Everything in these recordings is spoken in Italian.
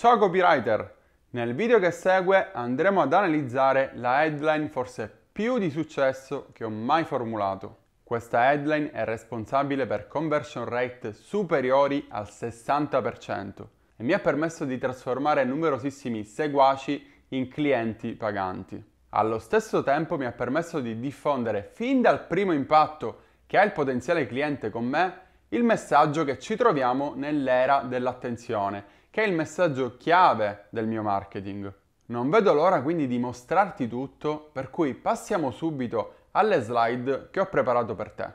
Ciao copywriter! Nel video che segue andremo ad analizzare la headline forse più di successo che ho mai formulato. Questa headline è responsabile per conversion rate superiori al 60% e mi ha permesso di trasformare numerosissimi seguaci in clienti paganti. Allo stesso tempo mi ha permesso di diffondere fin dal primo impatto che ha il potenziale cliente con me il messaggio che ci troviamo nell'era dell'attenzione che è il messaggio chiave del mio marketing. Non vedo l'ora quindi di mostrarti tutto, per cui passiamo subito alle slide che ho preparato per te.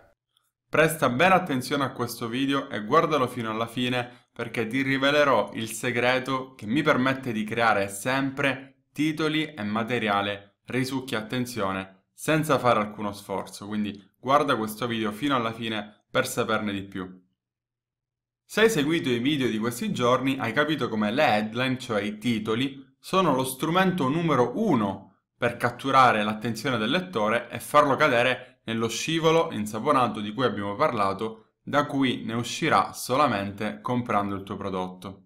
Presta ben attenzione a questo video e guardalo fino alla fine perché ti rivelerò il segreto che mi permette di creare sempre titoli e materiale risucchi attenzione senza fare alcuno sforzo, quindi guarda questo video fino alla fine per saperne di più. Se hai seguito i video di questi giorni hai capito come le headline, cioè i titoli, sono lo strumento numero uno per catturare l'attenzione del lettore e farlo cadere nello scivolo insaponato di cui abbiamo parlato, da cui ne uscirà solamente comprando il tuo prodotto.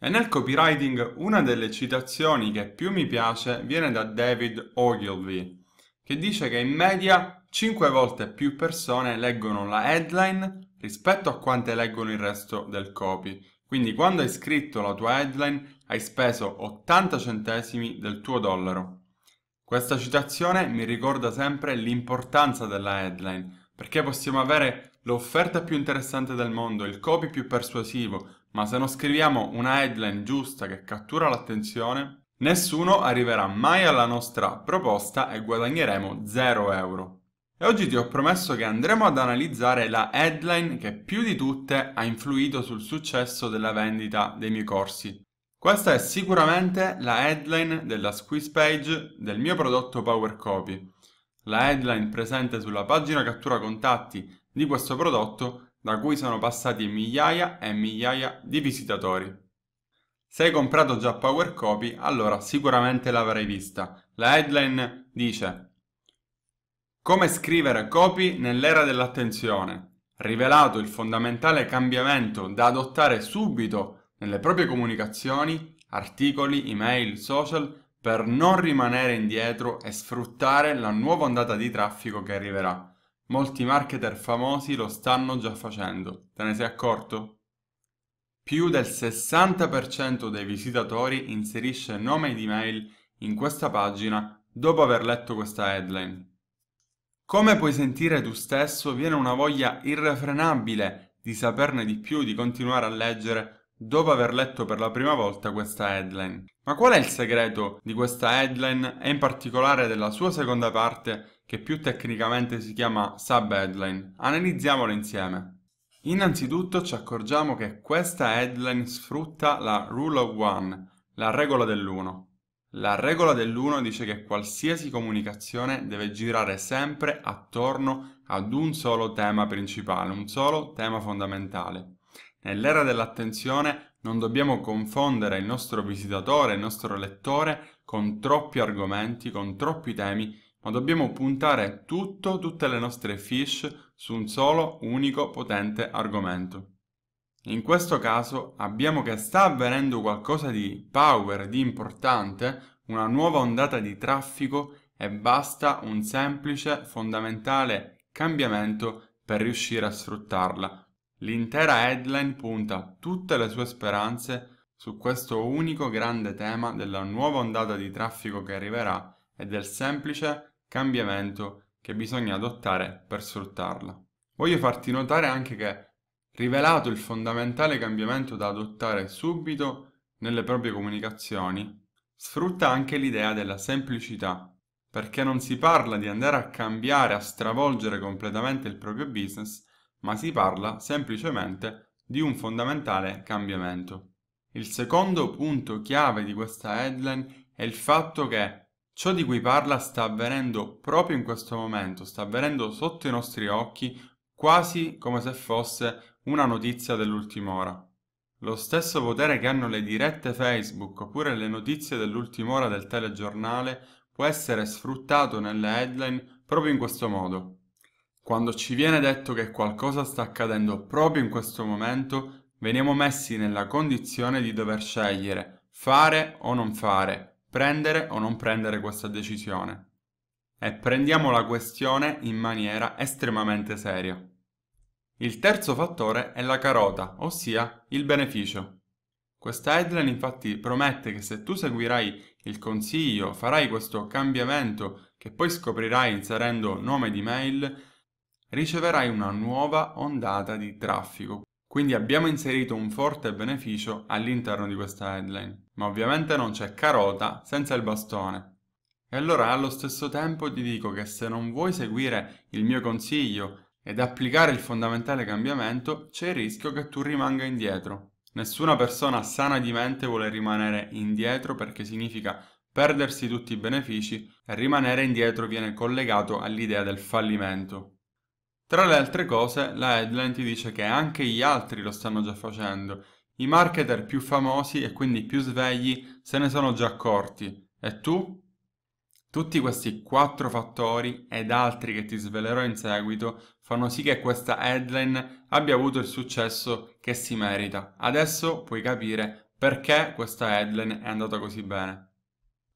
E nel copywriting una delle citazioni che più mi piace viene da David Ogilvy, che dice che in media 5 volte più persone leggono la headline rispetto a quante leggono il resto del copy. Quindi quando hai scritto la tua headline hai speso 80 centesimi del tuo dollaro. Questa citazione mi ricorda sempre l'importanza della headline, perché possiamo avere l'offerta più interessante del mondo, il copy più persuasivo, ma se non scriviamo una headline giusta che cattura l'attenzione, nessuno arriverà mai alla nostra proposta e guadagneremo 0 euro. E oggi ti ho promesso che andremo ad analizzare la headline che più di tutte ha influito sul successo della vendita dei miei corsi. Questa è sicuramente la headline della squeeze page del mio prodotto Power Copy. La headline presente sulla pagina cattura contatti di questo prodotto da cui sono passati migliaia e migliaia di visitatori. Se hai comprato già Power Copy, allora sicuramente l'avrai vista. La headline dice come scrivere copy nell'era dell'attenzione. Rivelato il fondamentale cambiamento da adottare subito nelle proprie comunicazioni, articoli, email, social, per non rimanere indietro e sfruttare la nuova ondata di traffico che arriverà. Molti marketer famosi lo stanno già facendo. Te ne sei accorto? Più del 60% dei visitatori inserisce nome ed email in questa pagina dopo aver letto questa headline. Come puoi sentire tu stesso, viene una voglia irrefrenabile di saperne di più, di continuare a leggere dopo aver letto per la prima volta questa headline. Ma qual è il segreto di questa headline e in particolare della sua seconda parte che più tecnicamente si chiama sub-headline? Analizziamola insieme. Innanzitutto ci accorgiamo che questa headline sfrutta la rule of one, la regola dell'uno. La regola dell'uno dice che qualsiasi comunicazione deve girare sempre attorno ad un solo tema principale, un solo tema fondamentale. Nell'era dell'attenzione non dobbiamo confondere il nostro visitatore, il nostro lettore, con troppi argomenti, con troppi temi, ma dobbiamo puntare tutto, tutte le nostre fish, su un solo, unico, potente argomento. In questo caso abbiamo che sta avvenendo qualcosa di power, di importante, una nuova ondata di traffico e basta un semplice, fondamentale cambiamento per riuscire a sfruttarla. L'intera headline punta tutte le sue speranze su questo unico grande tema della nuova ondata di traffico che arriverà e del semplice cambiamento che bisogna adottare per sfruttarla. Voglio farti notare anche che rivelato il fondamentale cambiamento da adottare subito nelle proprie comunicazioni, sfrutta anche l'idea della semplicità, perché non si parla di andare a cambiare, a stravolgere completamente il proprio business, ma si parla semplicemente di un fondamentale cambiamento. Il secondo punto chiave di questa headline è il fatto che ciò di cui parla sta avvenendo proprio in questo momento, sta avvenendo sotto i nostri occhi, quasi come se fosse una notizia dell'ultima ora. Lo stesso potere che hanno le dirette Facebook oppure le notizie dell'ultima ora del telegiornale può essere sfruttato nelle headline proprio in questo modo. Quando ci viene detto che qualcosa sta accadendo proprio in questo momento, veniamo messi nella condizione di dover scegliere fare o non fare, prendere o non prendere questa decisione. E prendiamo la questione in maniera estremamente seria. Il terzo fattore è la carota, ossia il beneficio. Questa headline infatti promette che se tu seguirai il consiglio, farai questo cambiamento che poi scoprirai inserendo nome di mail, riceverai una nuova ondata di traffico. Quindi abbiamo inserito un forte beneficio all'interno di questa headline, ma ovviamente non c'è carota senza il bastone. E allora allo stesso tempo ti dico che se non vuoi seguire il mio consiglio ed applicare il fondamentale cambiamento, c'è il rischio che tu rimanga indietro. Nessuna persona sana di mente vuole rimanere indietro perché significa perdersi tutti i benefici e rimanere indietro viene collegato all'idea del fallimento. Tra le altre cose, la headline ti dice che anche gli altri lo stanno già facendo. I marketer più famosi e quindi più svegli se ne sono già accorti. E tu? Tutti questi quattro fattori ed altri che ti svelerò in seguito fanno sì che questa headline abbia avuto il successo che si merita. Adesso puoi capire perché questa headline è andata così bene.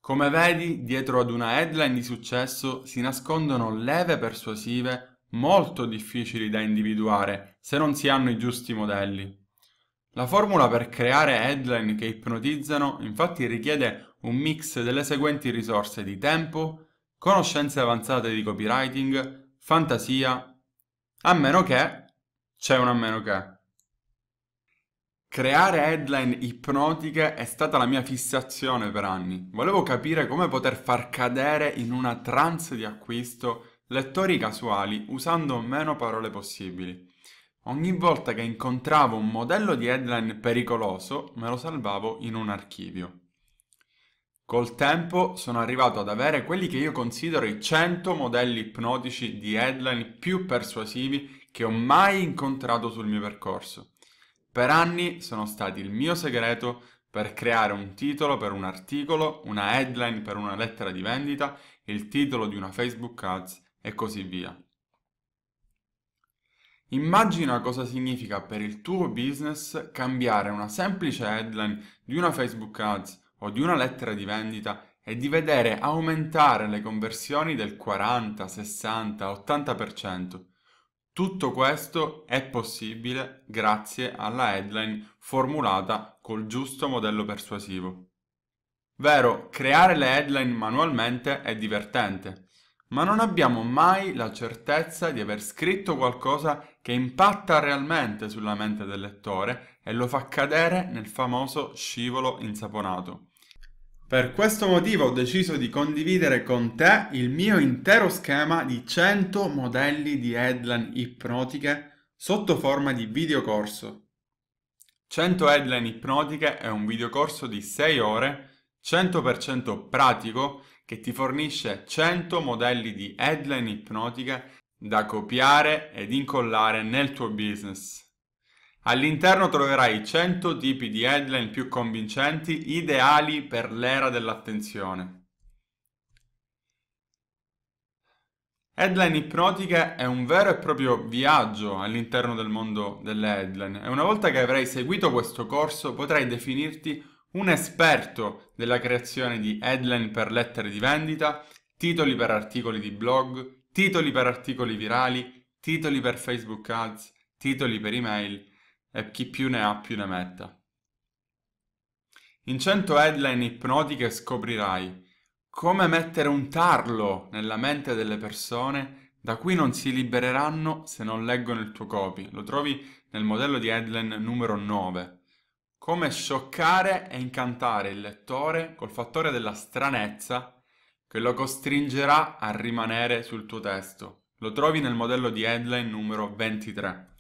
Come vedi, dietro ad una headline di successo si nascondono leve persuasive molto difficili da individuare se non si hanno i giusti modelli. La formula per creare headline che ipnotizzano infatti richiede un mix delle seguenti risorse di tempo, conoscenze avanzate di copywriting, fantasia, a meno che c'è un a meno che. Creare headline ipnotiche è stata la mia fissazione per anni. Volevo capire come poter far cadere in una trance di acquisto lettori casuali usando meno parole possibili. Ogni volta che incontravo un modello di headline pericoloso me lo salvavo in un archivio. Col tempo sono arrivato ad avere quelli che io considero i 100 modelli ipnotici di headline più persuasivi che ho mai incontrato sul mio percorso. Per anni sono stati il mio segreto per creare un titolo per un articolo, una headline per una lettera di vendita, il titolo di una Facebook Ads e così via. Immagina cosa significa per il tuo business cambiare una semplice headline di una Facebook Ads o di una lettera di vendita e di vedere aumentare le conversioni del 40, 60, 80%. Tutto questo è possibile grazie alla headline formulata col giusto modello persuasivo. Vero, creare le headline manualmente è divertente, ma non abbiamo mai la certezza di aver scritto qualcosa che impatta realmente sulla mente del lettore e lo fa cadere nel famoso scivolo insaponato. Per questo motivo ho deciso di condividere con te il mio intero schema di 100 modelli di headline ipnotiche sotto forma di videocorso. 100 headline ipnotiche è un videocorso di 6 ore 100% pratico che ti fornisce 100 modelli di headline ipnotiche da copiare ed incollare nel tuo business. All'interno troverai 100 tipi di headline più convincenti ideali per l'era dell'attenzione. Headline ipnotiche è un vero e proprio viaggio all'interno del mondo delle headline e una volta che avrai seguito questo corso potrai definirti un esperto della creazione di headline per lettere di vendita, titoli per articoli di blog, titoli per articoli virali, titoli per Facebook Ads, titoli per email e chi più ne ha più ne metta. In 100 headline ipnotiche scoprirai come mettere un tarlo nella mente delle persone da cui non si libereranno se non leggono il tuo copy. Lo trovi nel modello di headline numero 9. Come scioccare e incantare il lettore col fattore della stranezza che lo costringerà a rimanere sul tuo testo. Lo trovi nel modello di headline numero 23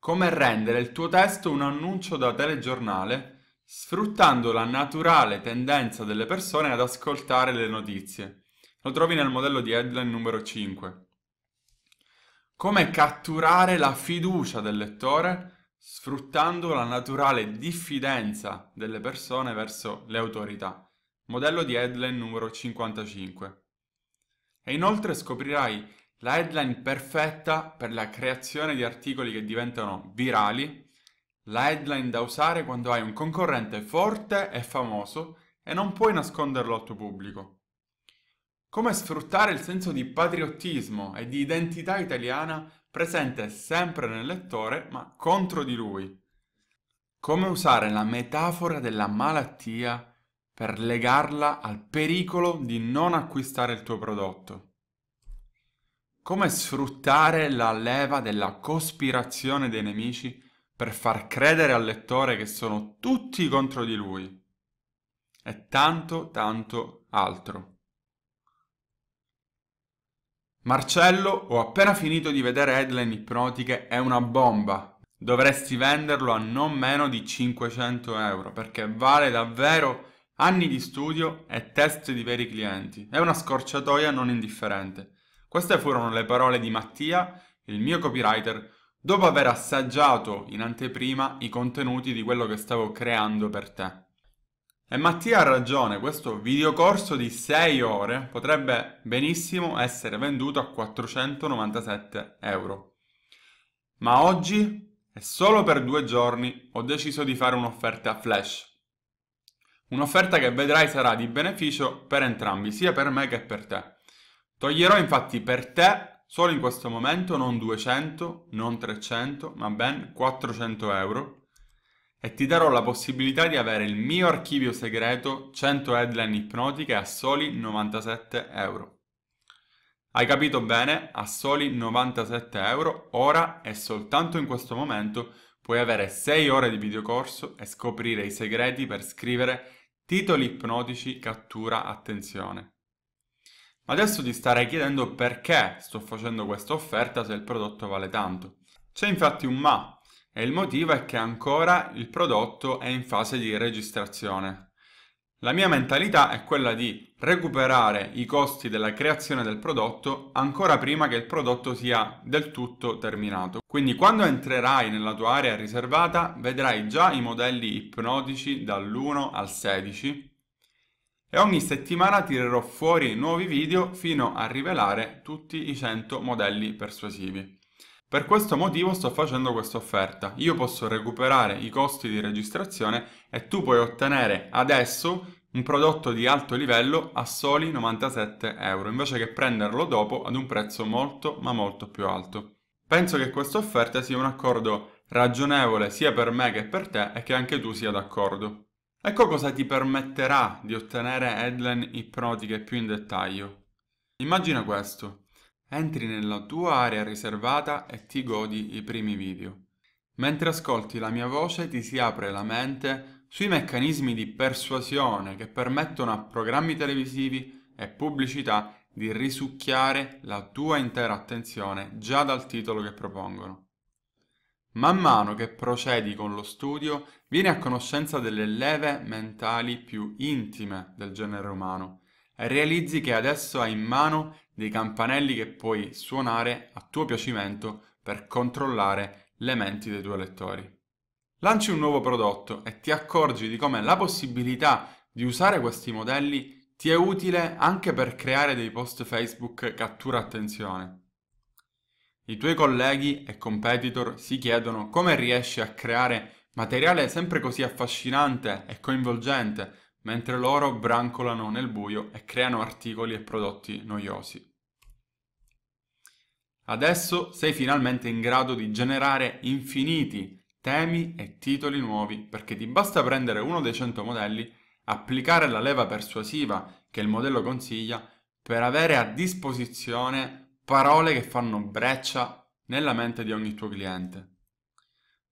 come rendere il tuo testo un annuncio da telegiornale sfruttando la naturale tendenza delle persone ad ascoltare le notizie. Lo trovi nel modello di headline numero 5. Come catturare la fiducia del lettore sfruttando la naturale diffidenza delle persone verso le autorità. Modello di headline numero 55. E inoltre scoprirai la headline perfetta per la creazione di articoli che diventano virali, la headline da usare quando hai un concorrente forte e famoso e non puoi nasconderlo al tuo pubblico. Come sfruttare il senso di patriottismo e di identità italiana presente sempre nel lettore ma contro di lui. Come usare la metafora della malattia per legarla al pericolo di non acquistare il tuo prodotto. Come sfruttare la leva della cospirazione dei nemici per far credere al lettore che sono tutti contro di lui? E tanto, tanto altro. Marcello, ho appena finito di vedere headline ipnotiche, è una bomba. Dovresti venderlo a non meno di 500 euro perché vale davvero anni di studio e test di veri clienti. È una scorciatoia non indifferente. Queste furono le parole di Mattia, il mio copywriter, dopo aver assaggiato in anteprima i contenuti di quello che stavo creando per te. E Mattia ha ragione, questo videocorso di 6 ore potrebbe benissimo essere venduto a 497 euro. Ma oggi, e solo per due giorni, ho deciso di fare un'offerta flash. Un'offerta che vedrai sarà di beneficio per entrambi, sia per me che per te. Toglierò infatti per te, solo in questo momento, non 200, non 300, ma ben 400 euro e ti darò la possibilità di avere il mio archivio segreto 100 headline ipnotiche a soli 97 euro. Hai capito bene? A soli 97 euro, ora e soltanto in questo momento puoi avere 6 ore di videocorso e scoprire i segreti per scrivere titoli ipnotici cattura attenzione. Adesso ti starei chiedendo perché sto facendo questa offerta se il prodotto vale tanto. C'è infatti un ma e il motivo è che ancora il prodotto è in fase di registrazione. La mia mentalità è quella di recuperare i costi della creazione del prodotto ancora prima che il prodotto sia del tutto terminato. Quindi quando entrerai nella tua area riservata vedrai già i modelli ipnotici dall'1 al 16 e ogni settimana tirerò fuori nuovi video fino a rivelare tutti i 100 modelli persuasivi. Per questo motivo sto facendo questa offerta. Io posso recuperare i costi di registrazione e tu puoi ottenere adesso un prodotto di alto livello a soli 97 euro, invece che prenderlo dopo ad un prezzo molto ma molto più alto. Penso che questa offerta sia un accordo ragionevole sia per me che per te e che anche tu sia d'accordo. Ecco cosa ti permetterà di ottenere headline ipnotiche più in dettaglio. Immagina questo. Entri nella tua area riservata e ti godi i primi video. Mentre ascolti la mia voce ti si apre la mente sui meccanismi di persuasione che permettono a programmi televisivi e pubblicità di risucchiare la tua intera attenzione già dal titolo che propongono. Man mano che procedi con lo studio, vieni a conoscenza delle leve mentali più intime del genere umano e realizzi che adesso hai in mano dei campanelli che puoi suonare a tuo piacimento per controllare le menti dei tuoi lettori. Lanci un nuovo prodotto e ti accorgi di come la possibilità di usare questi modelli ti è utile anche per creare dei post Facebook cattura attenzione. I tuoi colleghi e competitor si chiedono come riesci a creare materiale sempre così affascinante e coinvolgente, mentre loro brancolano nel buio e creano articoli e prodotti noiosi. Adesso sei finalmente in grado di generare infiniti temi e titoli nuovi perché ti basta prendere uno dei 100 modelli, applicare la leva persuasiva che il modello consiglia per avere a disposizione Parole che fanno breccia nella mente di ogni tuo cliente.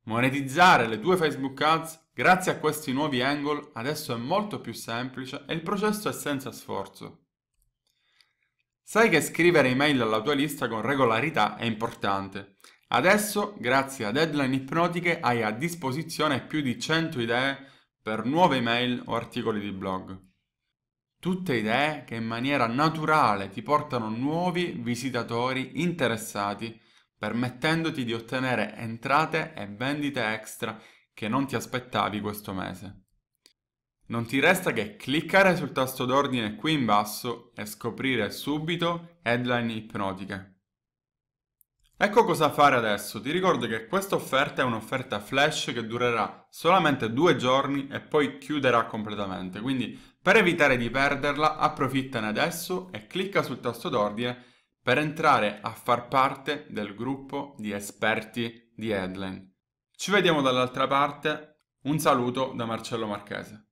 Monetizzare le tue Facebook Ads grazie a questi nuovi angle adesso è molto più semplice e il processo è senza sforzo. Sai che scrivere email alla tua lista con regolarità è importante. Adesso, grazie a deadline ipnotiche, hai a disposizione più di 100 idee per nuove email o articoli di blog. Tutte idee che in maniera naturale ti portano nuovi visitatori interessati, permettendoti di ottenere entrate e vendite extra che non ti aspettavi questo mese. Non ti resta che cliccare sul tasto d'ordine qui in basso e scoprire subito headline ipnotiche. Ecco cosa fare adesso, ti ricordo che questa offerta è un'offerta flash che durerà solamente due giorni e poi chiuderà completamente, quindi per evitare di perderla, approfittane adesso e clicca sul tasto d'ordine per entrare a far parte del gruppo di esperti di Headline. Ci vediamo dall'altra parte, un saluto da Marcello Marchese.